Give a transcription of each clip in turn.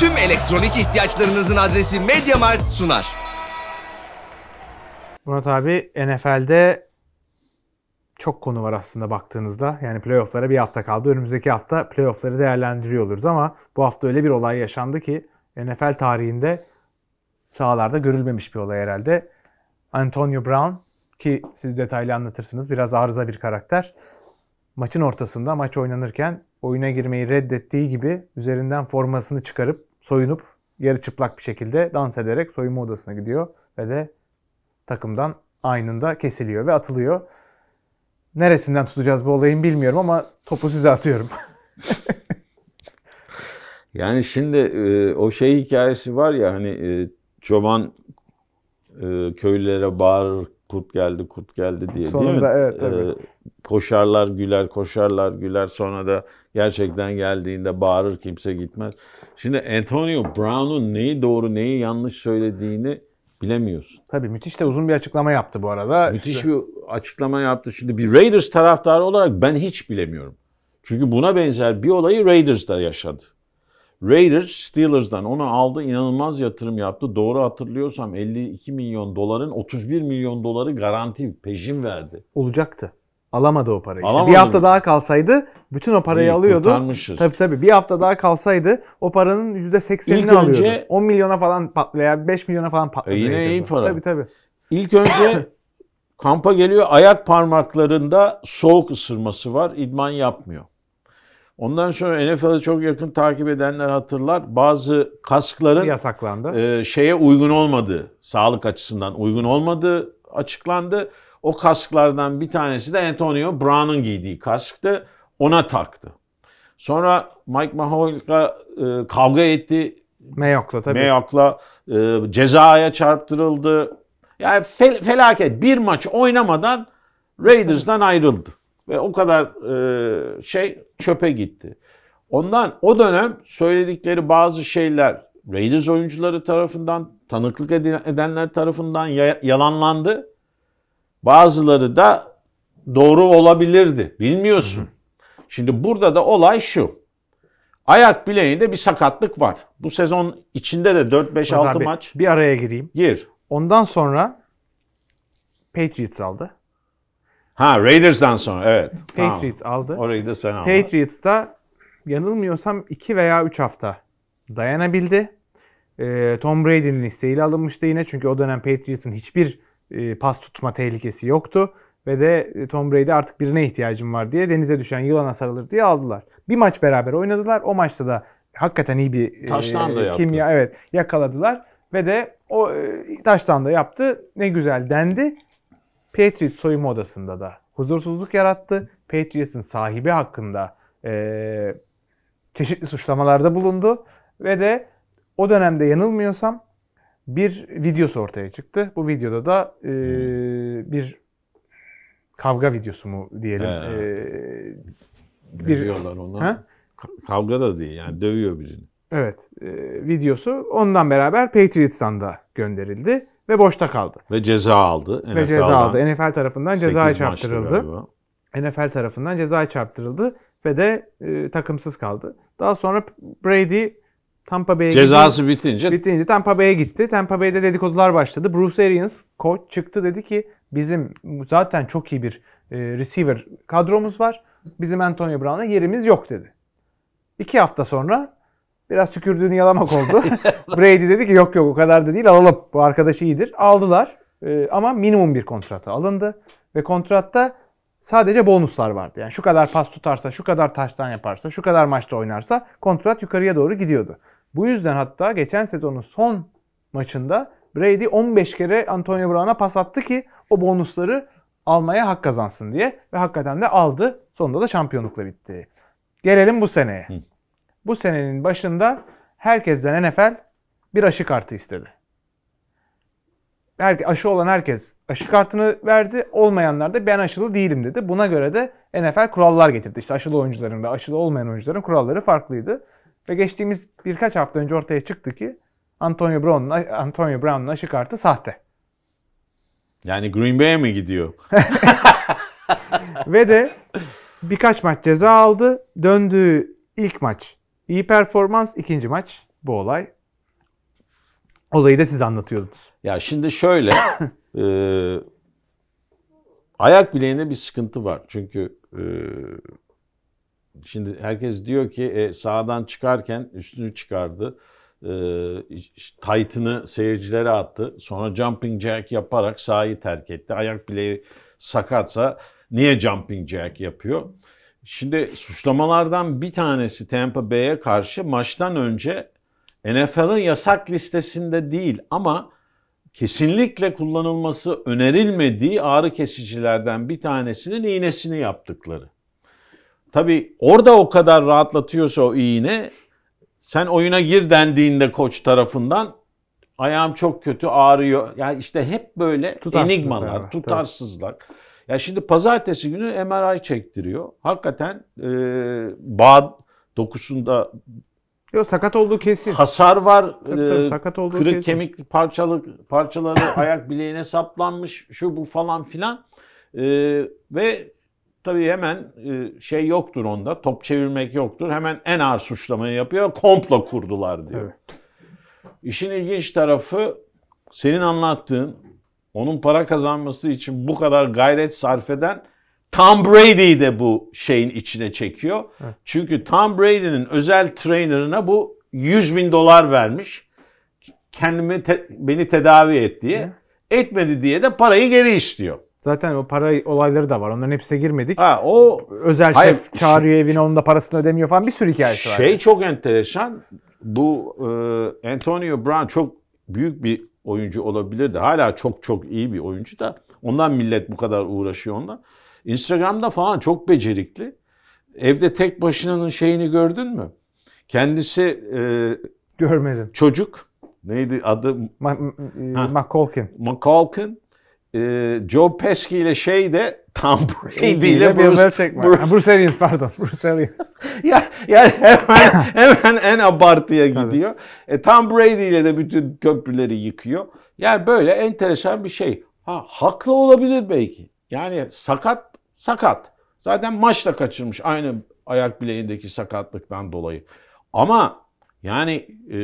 tüm elektronik ihtiyaçlarınızın adresi MediaMarkt sunar. Murat abi NFL'de çok konu var aslında baktığınızda. Yani playofflara bir hafta kaldı. Önümüzdeki hafta playoffları değerlendiriyor oluruz ama bu hafta öyle bir olay yaşandı ki NFL tarihinde sahalarda görülmemiş bir olay herhalde. Antonio Brown ki siz detaylı anlatırsınız biraz arıza bir karakter. Maçın ortasında maç oynanırken oyuna girmeyi reddettiği gibi üzerinden formasını çıkarıp soyunup yarı çıplak bir şekilde dans ederek soyunma odasına gidiyor ve de takımdan aynında kesiliyor ve atılıyor. Neresinden tutacağız bu olayı bilmiyorum ama topu size atıyorum. yani şimdi e, o şey hikayesi var ya hani e, çoban e, köylülere bağır kurt geldi kurt geldi diye Sonunda, değil mi? evet e, tabii. E, koşarlar güler koşarlar güler sonra da Gerçekten geldiğinde bağırır kimse gitmez. Şimdi Antonio Brown'un neyi doğru neyi yanlış söylediğini bilemiyorsun. Tabii müthiş de uzun bir açıklama yaptı bu arada. Müthiş işte... bir açıklama yaptı. Şimdi bir Raiders taraftarı olarak ben hiç bilemiyorum. Çünkü buna benzer bir olayı Raiders da yaşadı. Raiders Steelers'dan onu aldı, inanılmaz yatırım yaptı. Doğru hatırlıyorsam 52 milyon doların 31 milyon doları garanti peşin verdi. Olacaktı. Alamadı o parayı. İşte bir hafta daha kalsaydı bütün o parayı İyi, alıyordu. kurtarmışız. Tabii tabii bir hafta daha kalsaydı o paranın %80'ini İlk alıyordu. önce- 10 milyona falan pat veya 5 milyona falan patladı. E, yine iyi para. Tabii tabii. İlk önce kampa geliyor ayak parmaklarında soğuk ısırması var. İdman yapmıyor. Ondan sonra NFL'ı çok yakın takip edenler hatırlar. Bazı kaskların Yasaklandı. e, şeye uygun olmadığı, sağlık açısından uygun olmadığı açıklandı. O kasklardan bir tanesi de Antonio Brown'un giydiği kasktı. Ona taktı. Sonra Mike Mahoy'la e, kavga etti. Mayock'la tabii. Mayock'la e, cezaya çarptırıldı. Yani fel, felaket. Bir maç oynamadan Raiders'dan ayrıldı. Ve o kadar e, şey çöpe gitti. Ondan o dönem söyledikleri bazı şeyler Raiders oyuncuları tarafından, tanıklık edenler tarafından yalanlandı. Bazıları da doğru olabilirdi. Bilmiyorsun. Şimdi burada da olay şu. Ayak bileğinde bir sakatlık var. Bu sezon içinde de 4-5-6 maç. Bir araya gireyim. Gir. Ondan sonra Patriots aldı. Ha Raiders'dan sonra evet. Patriots tamam. aldı. Orayı da sen aldın. Patriots'da yanılmıyorsam 2 veya 3 hafta dayanabildi. Ee, Tom Brady'nin isteğiyle alınmıştı yine. Çünkü o dönem Patriots'ın hiçbir e, pas tutma tehlikesi yoktu. Ve de e, Tom Brady artık birine ihtiyacım var diye denize düşen yılana sarılır diye aldılar. Bir maç beraber oynadılar. O maçta da hakikaten iyi bir e, taştan da e, kimya yaptı. evet yakaladılar ve de o e, taştan da yaptı. Ne güzel dendi. Patriots soyunma odasında da huzursuzluk yarattı. Patriots'ın sahibi hakkında e, çeşitli suçlamalarda bulundu ve de o dönemde yanılmıyorsam bir videosu ortaya çıktı. Bu videoda da e, hmm. bir kavga videosu mu diyelim. Ee, e, bir diyorlar ona. Ha? Kavga da değil yani dövüyor birini. Evet. E, videosu ondan beraber Patriots'tan da gönderildi ve boşta kaldı. Ve ceza aldı. NFL'dan. Ve ceza aldı. NFL tarafından ceza çarptırıldı. NFL tarafından ceza çarptırıldı ve de e, takımsız kaldı. Daha sonra Brady Tampa Bay'e Cezası gitti. bitince. Bitince Tampa Bay'e gitti. Tampa Bay'de dedikodular başladı. Bruce Arians koç çıktı dedi ki bizim zaten çok iyi bir e, receiver kadromuz var. Bizim Antonio Brown'a yerimiz yok dedi. İki hafta sonra biraz tükürdüğünü yalamak oldu. Brady dedi ki yok yok o kadar da değil alalım bu arkadaş iyidir. Aldılar e, ama minimum bir kontratı alındı. Ve kontratta sadece bonuslar vardı. Yani şu kadar pas tutarsa, şu kadar taştan yaparsa, şu kadar maçta oynarsa kontrat yukarıya doğru gidiyordu. Bu yüzden hatta geçen sezonun son maçında Brady 15 kere Antonio Brown'a pas attı ki o bonusları almaya hak kazansın diye. Ve hakikaten de aldı. Sonunda da şampiyonlukla bitti. Gelelim bu seneye. Hı. Bu senenin başında herkesten NFL bir aşı kartı istedi. Her, aşı olan herkes aşı kartını verdi. Olmayanlar da ben aşılı değilim dedi. Buna göre de NFL kurallar getirdi. İşte aşılı oyuncuların ve aşılı olmayan oyuncuların kuralları farklıydı. Ve geçtiğimiz birkaç hafta önce ortaya çıktı ki Antonio Brown'un Antonio Brown'un aşı kartı sahte. Yani Green Bay'e mi gidiyor? Ve de birkaç maç ceza aldı. Döndüğü ilk maç iyi performans, ikinci maç bu olay. Olayı da siz anlatıyordunuz. Ya şimdi şöyle e, ayak bileğinde bir sıkıntı var. Çünkü e, Şimdi herkes diyor ki e, sağdan çıkarken üstünü çıkardı. E, tight'ını seyircilere attı. Sonra jumping jack yaparak sahayı terk etti. Ayak bileği sakatsa niye jumping jack yapıyor? Şimdi suçlamalardan bir tanesi Tampa Bay'e karşı maçtan önce NFL'ın yasak listesinde değil ama kesinlikle kullanılması önerilmediği ağrı kesicilerden bir tanesinin iğnesini yaptıkları. Tabii orada o kadar rahatlatıyorsa o iğne sen oyuna gir dendiğinde koç tarafından ayağım çok kötü ağrıyor. Yani işte hep böyle enigmalar, yani, tutarsızlık. Tabii. Ya şimdi pazartesi günü MRI çektiriyor. Hakikaten e, bağ dokusunda Yo, sakat olduğu kesin. Hasar var. Tabii, tabii, e, sakat olduğu kırık kesin. kemik parçalı parçaları ayak bileğine saplanmış şu bu falan filan. E, ve Tabii hemen e, şey yoktur onda, top çevirmek yoktur. Hemen en ağır suçlamayı yapıyor, komplo kurdular diyor. Evet. İşin ilginç tarafı senin anlattığın, onun para kazanması için bu kadar gayret sarf eden Tom Brady'yi de bu şeyin içine çekiyor. Evet. Çünkü Tom Brady'nin özel trainerına bu 100 bin dolar vermiş. Kendimi te- beni tedavi et diye. Evet. Etmedi diye de parayı geri istiyor. Zaten o para olayları da var. Onların hepsine girmedik. Ha o özel Hayır, şef şey- çağırıyor evine onun da parasını ödemiyor falan bir sürü hikayesi şey var. Şey çok enteresan. Bu e, Antonio Brown çok büyük bir oyuncu olabilirdi. hala çok çok iyi bir oyuncu da ondan millet bu kadar uğraşıyor onunla. Instagram'da falan çok becerikli. Evde tek başınanın şeyini gördün mü? Kendisi e, görmedim. Çocuk neydi adı? Ma- e, McColkin. McColkin ee, Joe Pesci ile şey de Tom Brady ile Bruce, çekme. Bruce, Bruce Arians pardon. Bruce Arians. ya, yani hemen, hemen en abartıya gidiyor. Tabii. E, Tom Brady ile de bütün köprüleri yıkıyor. Yani böyle enteresan bir şey. Ha, haklı olabilir belki. Yani sakat sakat. Zaten maçla kaçırmış aynı ayak bileğindeki sakatlıktan dolayı. Ama yani e,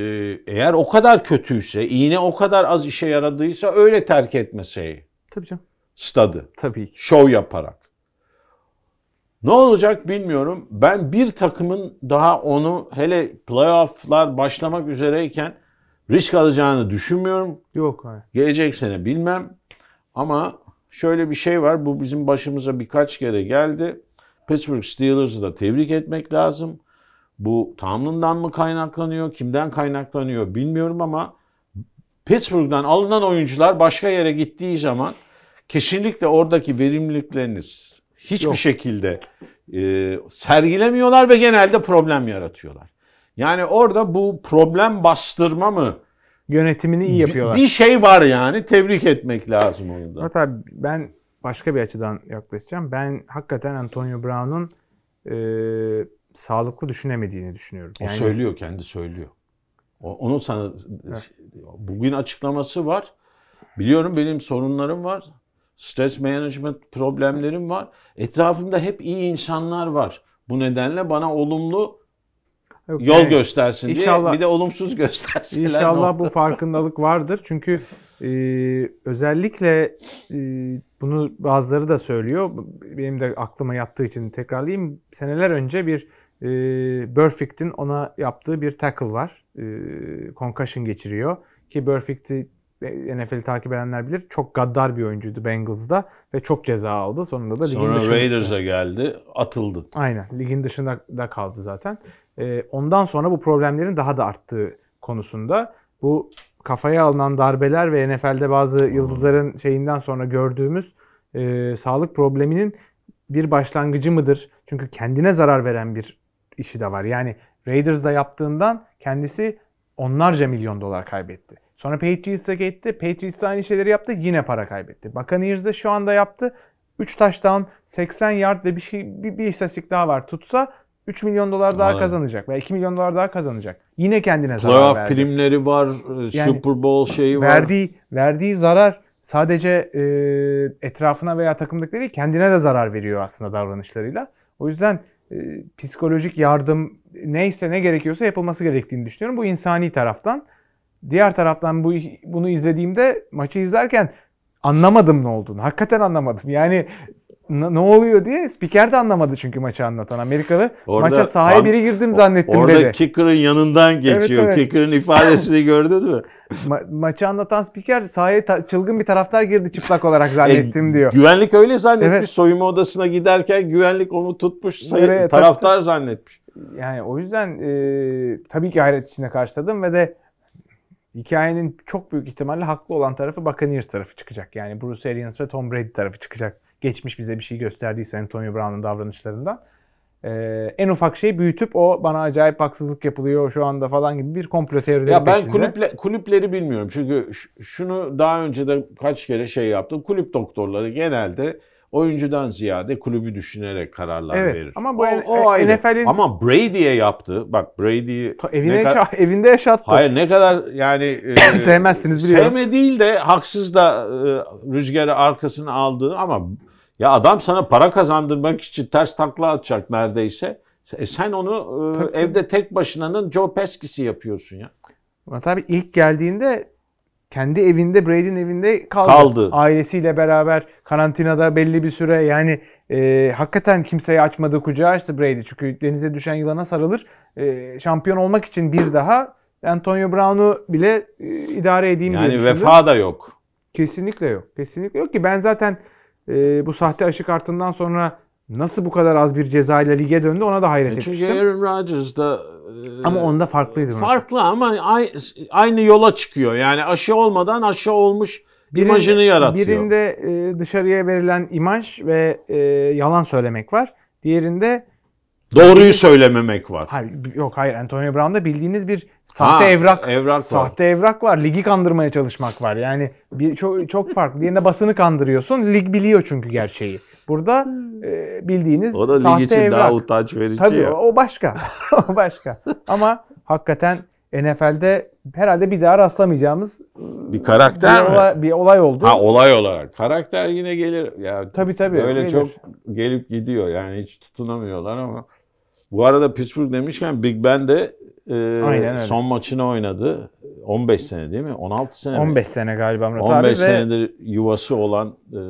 eğer o kadar kötüyse, iğne o kadar az işe yaradıysa öyle terk etmeseydi. Tabii canım. Stadı. Tabii ki. Şov yaparak. Ne olacak bilmiyorum. Ben bir takımın daha onu hele playofflar başlamak üzereyken risk alacağını düşünmüyorum. Yok hayır. Gelecek sene bilmem. Ama şöyle bir şey var. Bu bizim başımıza birkaç kere geldi. Pittsburgh Steelers'ı da tebrik etmek lazım. Bu Tomlin'dan mı kaynaklanıyor, kimden kaynaklanıyor bilmiyorum ama Pittsburgh'dan alınan oyuncular başka yere gittiği zaman kesinlikle oradaki verimlilikleriniz hiçbir Yok. şekilde e, sergilemiyorlar ve genelde problem yaratıyorlar. Yani orada bu problem bastırma mı? Yönetimini iyi yapıyorlar. Bir, şey var yani tebrik etmek lazım orada. Murat abi ben başka bir açıdan yaklaşacağım. Ben hakikaten Antonio Brown'un e, sağlıklı düşünemediğini düşünüyorum. Yani, o söylüyor kendi söylüyor. Onun sana bugün açıklaması var. Biliyorum benim sorunlarım var. Stres management problemlerim var. Etrafımda hep iyi insanlar var. Bu nedenle bana olumlu okay. yol e, göstersin İnşallah. diye bir de olumsuz göstersinler. İnşallah bu farkındalık vardır. Çünkü e, özellikle e, bunu bazıları da söylüyor. Benim de aklıma yattığı için tekrarlayayım. Seneler önce bir e, ee, Burfict'in ona yaptığı bir tackle var. E, concussion geçiriyor. Ki Burfict'i e, NFL'i takip edenler bilir. Çok gaddar bir oyuncuydu Bengals'da ve çok ceza aldı. Sonunda da ligin Sonra dışında... Raiders'a geldi, atıldı. Aynen. Ligin dışında da kaldı zaten. E, ondan sonra bu problemlerin daha da arttığı konusunda bu kafaya alınan darbeler ve NFL'de bazı hmm. yıldızların şeyinden sonra gördüğümüz e, sağlık probleminin bir başlangıcı mıdır? Çünkü kendine zarar veren bir işi de var. Yani Raiders'da yaptığından kendisi onlarca milyon dolar kaybetti. Sonra Patriots'a gitti. Patriots aynı şeyleri yaptı. Yine para kaybetti. Buccaneers'da şu anda yaptı. 3 taştan 80 yard ve bir şey bir, bir istatistik daha var. Tutsa 3 milyon dolar daha Aynen. kazanacak veya 2 milyon dolar daha kazanacak. Yine kendine zarar Playoff verdi. primleri var, e, yani, Super Bowl şeyi var. Verdiği, verdiği zarar sadece e, etrafına veya takımdakileri kendine de zarar veriyor aslında davranışlarıyla. O yüzden e, psikolojik yardım neyse ne gerekiyorsa yapılması gerektiğini düşünüyorum. Bu insani taraftan. Diğer taraftan bu bunu izlediğimde maçı izlerken anlamadım ne olduğunu. Hakikaten anlamadım. Yani ne oluyor diye spiker de anlamadı çünkü maçı anlatan Amerikalı. Orada, Maça sahaya biri girdim zannettim orada dedi. Orada kicker'ın yanından geçiyor. Evet, evet. Kicker'ın ifadesini gördün mü? Ma- maçı anlatan spiker sahaya ta- çılgın bir taraftar girdi çıplak olarak e, zannettim e, diyor. Güvenlik öyle zannetmiş. Evet. Soyunma odasına giderken güvenlik onu tutmuş. Say- Nereye, taraftar tabii, zannetmiş. Yani o yüzden e, tabii ki hayret içinde karşıladım ve de hikayenin çok büyük ihtimalle haklı olan tarafı Buccaneers tarafı çıkacak. Yani Bruce Arians ve Tom Brady tarafı çıkacak geçmiş bize bir şey gösterdiyse Antonio Brown'un davranışlarından. Ee, en ufak şeyi büyütüp o bana acayip haksızlık yapılıyor şu anda falan gibi bir komplo teorileri Ya ben peşinde. kulüple, kulüpleri bilmiyorum. Çünkü şunu daha önce de kaç kere şey yaptım. Kulüp doktorları genelde oyuncudan ziyade kulübü düşünerek kararlar evet, verir. Ama bu o, o ayrı. NFL'in... Ama Brady'ye yaptı. Bak Brady evine ne kadar... evinde yaşattı. Hayır ne kadar yani e, sevmezsiniz biliyorum. Sevme değil de haksız da e, rüzgarı arkasını aldığı ama ya adam sana para kazandırmak için ters takla atacak neredeyse. E sen onu e, evde tek başınanın Joe Pesci'si yapıyorsun ya. Ama tabii ilk geldiğinde kendi evinde Brady'nin evinde kaldı. kaldı. Ailesiyle beraber karantinada belli bir süre yani e, hakikaten kimseye açmadığı kucağı açtı Brady. Çünkü denize düşen yılana sarılır. E, şampiyon olmak için bir daha Antonio Brown'u bile e, idare edeyim yani diye Yani vefa da yok. Kesinlikle yok. Kesinlikle yok ki ben zaten e, bu sahte aşık kartından sonra nasıl bu kadar az bir ceza ile lige döndü ona da hayret e, etmiştim. Çünkü Aaron Rodgers da e, ama onda farklıydı. Farklı mesela. ama aynı yola çıkıyor. Yani aşı olmadan aşı olmuş birinde, imajını yaratıyor. Birinde e, dışarıya verilen imaj ve e, yalan söylemek var. Diğerinde Doğruyu söylememek var. Hayır, yok hayır Antonio Brown'da bildiğiniz bir sahte ha, evrak, evrak sahte var. evrak var. Ligi kandırmaya çalışmak var. Yani bir çok çok farklı. Diğerinde basını kandırıyorsun. Lig biliyor çünkü gerçeği. Burada e, bildiğiniz o da sahte lig için evrak. daha utanç verici. Tabii ya. o başka. o başka. Ama hakikaten NFL'de herhalde bir daha rastlamayacağımız bir karakter bir mi? Olay, bir olay oldu. Ha olay olarak. Karakter yine gelir. Ya tabii tabii. Böyle gelir. çok gelip gidiyor. Yani hiç tutunamıyorlar ama bu arada Pittsburgh demişken Big Ben de e, son maçını oynadı. 15 sene değil mi? 16 sene 15 mi? sene galiba Murat 15 abi. 15 senedir ve... yuvası olan e,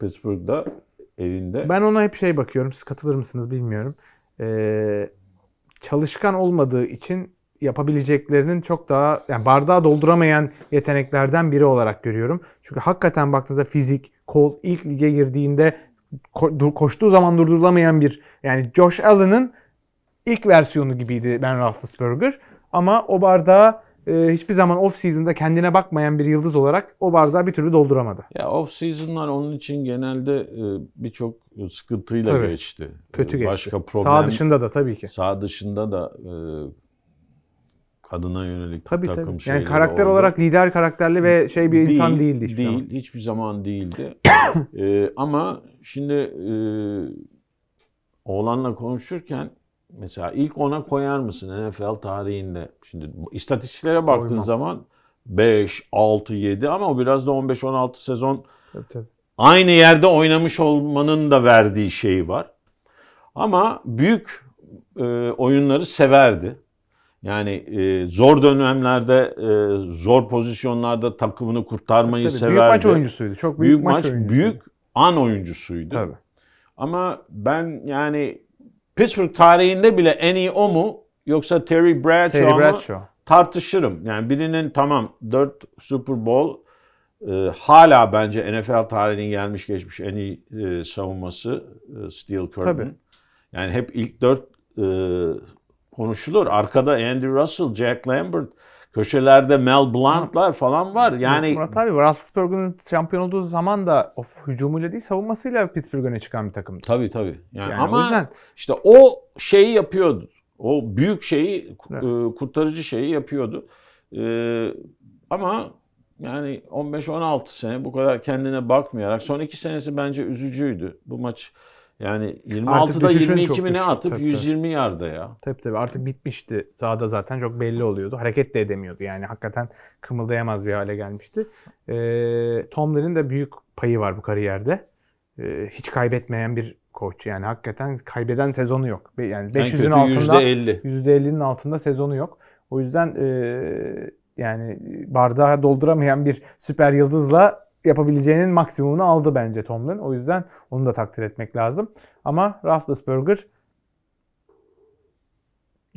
Pittsburgh'da elinde. Ben ona hep şey bakıyorum. Siz katılır mısınız bilmiyorum. Ee, çalışkan olmadığı için yapabileceklerinin çok daha yani bardağı dolduramayan yeteneklerden biri olarak görüyorum. Çünkü hakikaten baktığınızda fizik, kol ilk lige girdiğinde koştuğu zaman durdurulamayan bir yani Josh Allen'ın ilk versiyonu gibiydi Ben Roethlisberger. Ama o bardağı e, hiçbir zaman off season'da kendine bakmayan bir yıldız olarak o bardağı bir türlü dolduramadı. Ya off season'lar onun için genelde e, birçok sıkıntıyla tabii. geçti. Kötü e, geçti. Başka problem. Sağ dışında da tabii ki. Sağ dışında da e, kadına yönelik tabii, takım tabii. Yani karakter oldu. olarak lider karakterli ve şey bir değil, insan değildi hiçbir değil, zaman. hiçbir zaman değildi. ee, ama şimdi e, oğlanla konuşurken mesela ilk ona koyar mısın NFL tarihinde? Şimdi istatistiklere baktığın Koymam. zaman 5, 6, 7 ama o biraz da 15-16 sezon tabii, tabii. aynı yerde oynamış olmanın da verdiği şey var. Ama büyük e, oyunları severdi. Yani e, zor dönemlerde, e, zor pozisyonlarda takımını kurtarmayı Tabii, severdi. Büyük maç oyuncusuydu. Çok büyük, büyük maç, maç oyuncusuydu. büyük an oyuncusuydu. Tabii. Ama ben yani Pittsburgh tarihinde bile en iyi o mu yoksa Terry Bradshaw, Terry Bradshaw. mı tartışırım. Yani birinin tamam 4 Super Bowl e, hala bence NFL tarihinin gelmiş geçmiş en iyi e, savunması e, Steel Curtain. Tabii. Yani hep ilk 4 e, konuşulur. Arkada Andy Russell, Jack Lambert, köşelerde Mel Blunt'lar falan var. Yani Murat abi Roethlisberger'ın şampiyon olduğu zaman da of, hücumuyla değil savunmasıyla Pittsburgh öne çıkan bir takım. Tabii tabii. Yani, yani ama o yüzden... işte o şeyi yapıyordu. O büyük şeyi, evet. E, kurtarıcı şeyi yapıyordu. E, ama yani 15-16 sene bu kadar kendine bakmayarak son iki senesi bence üzücüydü. Bu maç yani 26'da 22 mi ne atıp tabii, 120 yarda ya. Tabii tabii artık bitmişti. Sahada zaten çok belli oluyordu. Hareket de edemiyordu. Yani hakikaten kımıldayamaz bir hale gelmişti. Ee, Tomlin'in de büyük payı var bu kariyerde. Ee, hiç kaybetmeyen bir koç. Yani hakikaten kaybeden sezonu yok. Yani 500'ün altında %50. %50'nin altında sezonu yok. O yüzden e, yani bardağı dolduramayan bir süper yıldızla yapabileceğinin maksimumunu aldı bence Tomlin. O yüzden onu da takdir etmek lazım. Ama Roethlisberger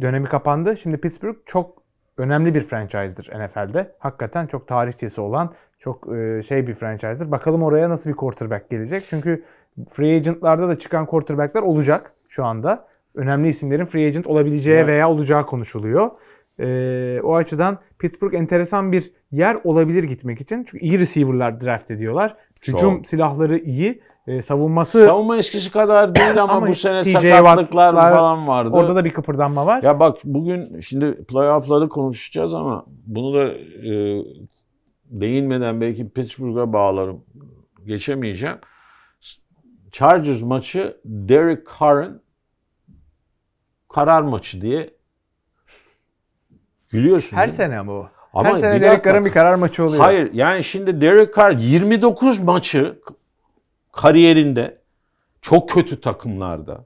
dönemi kapandı. Şimdi Pittsburgh çok önemli bir franchise'dır NFL'de. Hakikaten çok tarihçesi olan, çok e, şey bir franchise'dır. Bakalım oraya nasıl bir quarterback gelecek. Çünkü free agent'larda da çıkan quarterback'ler olacak şu anda. Önemli isimlerin free agent olabileceği evet. veya olacağı konuşuluyor. E, o açıdan Pittsburgh enteresan bir yer olabilir gitmek için. Çünkü iyi receiver'lar draft ediyorlar. Hücum silahları iyi. E, savunması... Savunma eskisi kadar değil ama, ama bu sene TJ sakatlıklar Watt'lar, falan vardı. Orada da bir kıpırdanma var. Ya bak bugün şimdi playoff'ları konuşacağız ama bunu da e, değinmeden belki Pittsburgh'a bağlarım. Geçemeyeceğim. Chargers maçı Derek Carr'ın karar maçı diye Gülüyorsun. Her sene ama bu. Ama Her sene Derek Carr'ın bir karar maçı oluyor. Hayır yani şimdi Derek Carr 29 maçı kariyerinde çok kötü takımlarda,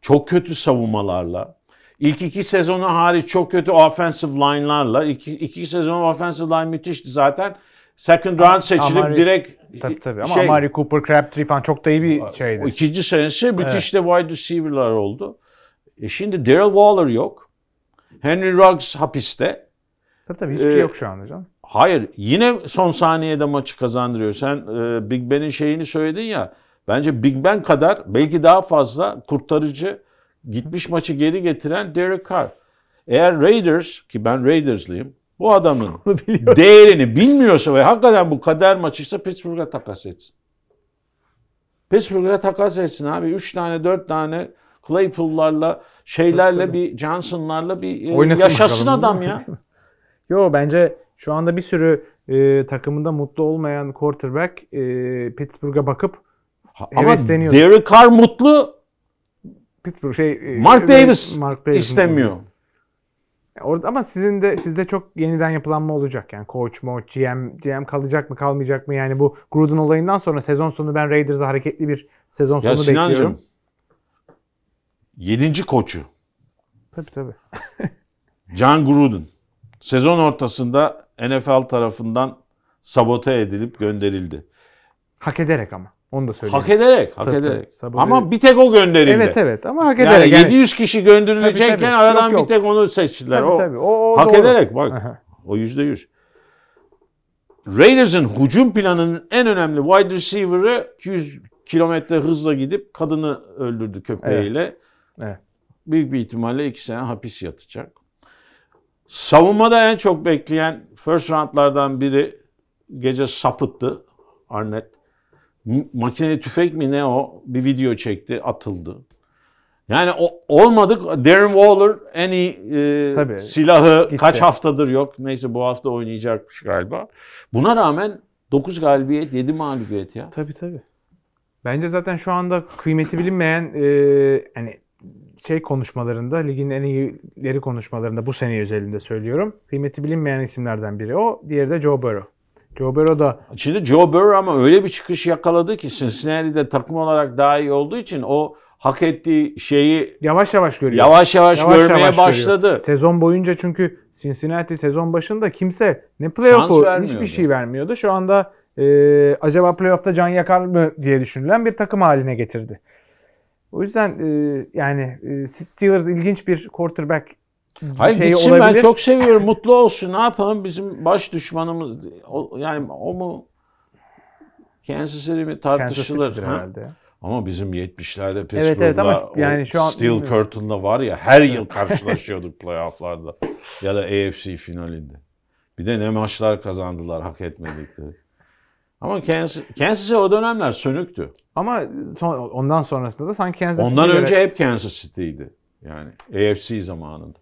çok kötü savunmalarla, ilk iki sezonu hariç çok kötü offensive line'larla, iki, iki sezon offensive line müthişti zaten. Second round seçilip Amari, direkt tabii, tabii. Ama şey- Amari Cooper, Crabtree falan çok da iyi bir şeydi. İkinci ikinci senesi müthiş evet. de wide receiver'lar oldu. E şimdi Daryl Waller yok. Henry Ruggs hapiste. Tabii tabii hiçbir şey ee, şey yok şu anda canım. Hayır yine son saniyede maçı kazandırıyor. Sen e, Big Ben'in şeyini söyledin ya. Bence Big Ben kadar belki daha fazla kurtarıcı gitmiş maçı geri getiren Derek Carr. Eğer Raiders ki ben Raiderslıyım bu adamın değerini bilmiyorsa ve hakikaten bu kader maçıysa Pittsburgh'a takas etsin. Pittsburgh'a takas etsin abi. üç tane dört tane Claypool'larla şeylerle bir Johnson'larla bir e, Oynasın yaşasın adam ya. Yo bence şu anda bir sürü e, takımında mutlu olmayan quarterback e, Pittsburgh'a bakıp hevesleniyor. Ama Derek Carr mutlu. Pittsburgh şey e, Mark Davis, Mark Davis istemiyor. Orada ama sizin de sizde çok yeniden yapılanma olacak yani coach, mu GM, GM kalacak mı kalmayacak mı yani bu Gruden olayından sonra sezon sonu ben Raiders'a hareketli bir sezon ya sonu Sinancım, bekliyorum. Yedinci koçu. Tabii tabii. John Gruden. Sezon ortasında NFL tarafından sabote edilip gönderildi. Hak ederek ama. Onu da söyleyeyim. Hak ederek, hak tabii, ederek. Tabii, ama bir tek o gönderildi. Evet evet ama hak ederek. Yani, yani kişi gönderilecekken tabii, tabii. aradan yok, yok. bir tek onu seçtiler. Tabii, o, tabii. O, o hak doğru. ederek bak. O yüzde yüz. Raiders'ın hücum planının en önemli wide receiver'ı 200 kilometre hızla gidip kadını öldürdü köpeğiyle. Evet. Evet. Büyük bir ihtimalle iki sene hapis yatacak. Savunmada en çok bekleyen first roundlardan biri gece sapıttı Arnett. Makineye tüfek mi ne o bir video çekti atıldı. Yani o, olmadık Darren Waller en iyi e, Tabii, silahı gitti. kaç haftadır yok. Neyse bu hafta oynayacakmış galiba. Buna rağmen 9 galibiyet 7 mağlubiyet ya. Tabii tabii. Bence zaten şu anda kıymeti bilinmeyen e, hani şey konuşmalarında, ligin en iyileri konuşmalarında bu sene özelinde söylüyorum. Kıymeti bilinmeyen isimlerden biri o. Diğeri de Joe Burrow. Joe Burrow da... Şimdi Joe Burrow ama öyle bir çıkış yakaladı ki Cincinnati'de takım olarak daha iyi olduğu için o hak ettiği şeyi yavaş yavaş görüyor. Yavaş yavaş, yavaş görmeye yavaş başladı. Görüyor. Sezon boyunca çünkü Cincinnati sezon başında kimse ne playoff'u hiçbir şey vermiyordu. Şu anda e, acaba playoff'ta can yakar mı diye düşünülen bir takım haline getirdi. O yüzden e, yani e, Steelers ilginç bir quarterback Hayır şey gitsin olabilir. ben çok seviyorum. Mutlu olsun. Ne yapalım bizim baş düşmanımız. O, yani o mu Kansas City mi tartışılır. Ha? herhalde. Ama bizim 70'lerde Pittsburgh'la evet, evet, ama yani şu an Steel Curtain'da var ya her yıl karşılaşıyorduk playoff'larda ya da AFC finalinde. Bir de ne maçlar kazandılar hak etmedikleri. Ama Kansas, Kansas o dönemler sönüktü. Ama son, ondan sonrasında da sanki Kansas Ondan City önce göre... hep Kansas City'ydi. Yani AFC zamanında.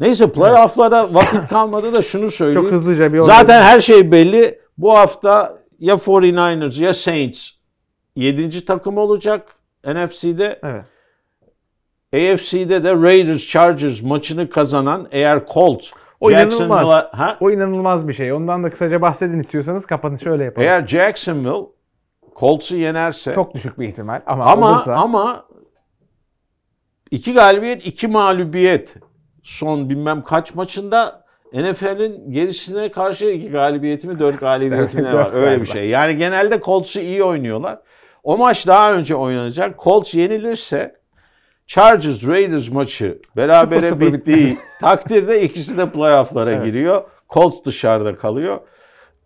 Neyse playoff'lara vakit kalmadı da şunu söyleyeyim. Çok hızlıca bir Zaten her şey belli. Bu hafta ya 49ers ya Saints 7. takım olacak NFC'de. Evet. AFC'de de Raiders Chargers maçını kazanan eğer Colts o inanılmaz. Ha? O inanılmaz bir şey. Ondan da kısaca bahsedin istiyorsanız kapanışı öyle yapalım. Eğer Jacksonville Colts'u yenerse çok düşük bir ihtimal ama ama olursa... ama iki galibiyet, iki mağlubiyet son bilmem kaç maçında NFL'in gerisine karşı iki galibiyetimi dört galibiyeti var öyle bir şey. Yani genelde Colts'u iyi oynuyorlar. O maç daha önce oynanacak. Colts yenilirse Chargers Raiders maçı berabere 0 bittiği takdirde ikisi de playoff'lara evet. giriyor. Colts dışarıda kalıyor.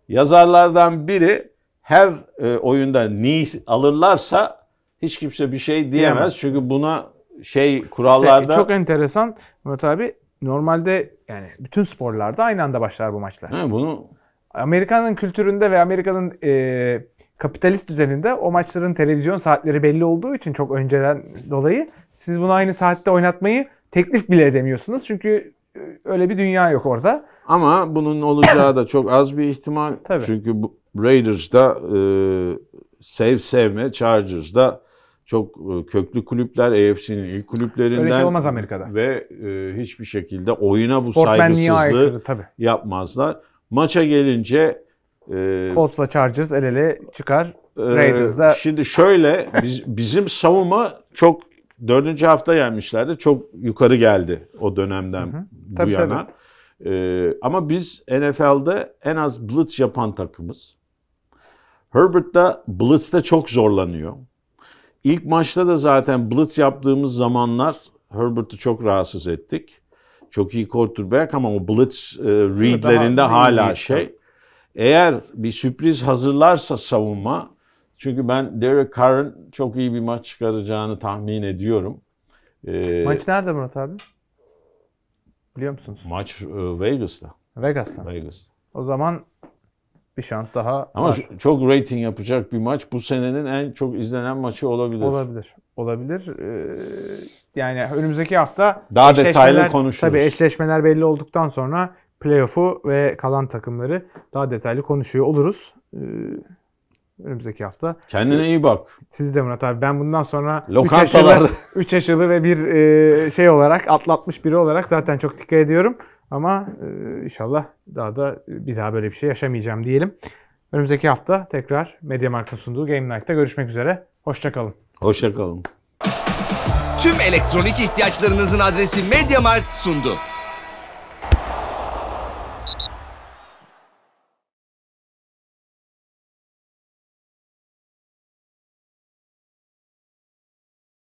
Yazarlardan biri her e, oyunda ni alırlarsa hiç kimse bir şey diyemez. Diyemez. Çünkü buna şey kurallarda... Çok enteresan Murat abi. Normalde yani bütün sporlarda aynı anda başlar bu maçlar. He, bunu Amerika'nın kültüründe ve Amerika'nın e, kapitalist düzeninde o maçların televizyon saatleri belli olduğu için çok önceden dolayı siz bunu aynı saatte oynatmayı teklif bile edemiyorsunuz. Çünkü e, öyle bir dünya yok orada. Ama bunun olacağı da çok az bir ihtimal. Tabii. Çünkü bu Raiders'da e, sev sevme, Chargers'da çok e, köklü kulüpler, AFC'nin ilk kulüplerinden. Öyle şey olmaz Amerika'da. Ve e, hiçbir şekilde oyuna bu saygısızlığı aykırı, tabii. yapmazlar. Maça gelince... E, Colts'la Chargers el ele çıkar. E, Raiders'da... Şimdi şöyle, biz, bizim savunma çok Dördüncü hafta yenmişlerdi. Çok yukarı geldi o dönemden hı hı. bu tabii, yana. Tabii. Ee, ama biz NFL'de en az blitz yapan takımız. Herbert da blitz'te çok zorlanıyor. İlk maçta da zaten blitz yaptığımız zamanlar Herbert'ı çok rahatsız ettik. Çok iyi quarterback ama o blitz e, readlerinde hala şey. Eğer bir sürpriz hazırlarsa savunma çünkü ben Derek Carr'ın çok iyi bir maç çıkaracağını tahmin ediyorum. Ee, maç nerede Murat abi? Biliyor musunuz? Maç e, Vegas'ta. Vegas'ta. Vegas'ta. O zaman bir şans daha Ama var. çok rating yapacak bir maç. Bu senenin en çok izlenen maçı olabilir. Olabilir. Olabilir. Ee, yani önümüzdeki hafta daha detaylı konuşuruz. Tabii eşleşmeler belli olduktan sonra playoff'u ve kalan takımları daha detaylı konuşuyor oluruz. Ee, önümüzdeki hafta. Kendine iyi bak. Siz de Murat abi. Ben bundan sonra 3 yaşlı, 3 yaşlı ve bir e, şey olarak atlatmış biri olarak zaten çok dikkat ediyorum. Ama e, inşallah daha da bir daha böyle bir şey yaşamayacağım diyelim. Önümüzdeki hafta tekrar Mediamarkt'ın sunduğu Game Night'ta görüşmek üzere. Hoşçakalın. Hoşçakalın. Tüm elektronik ihtiyaçlarınızın adresi Mediamarkt sundu.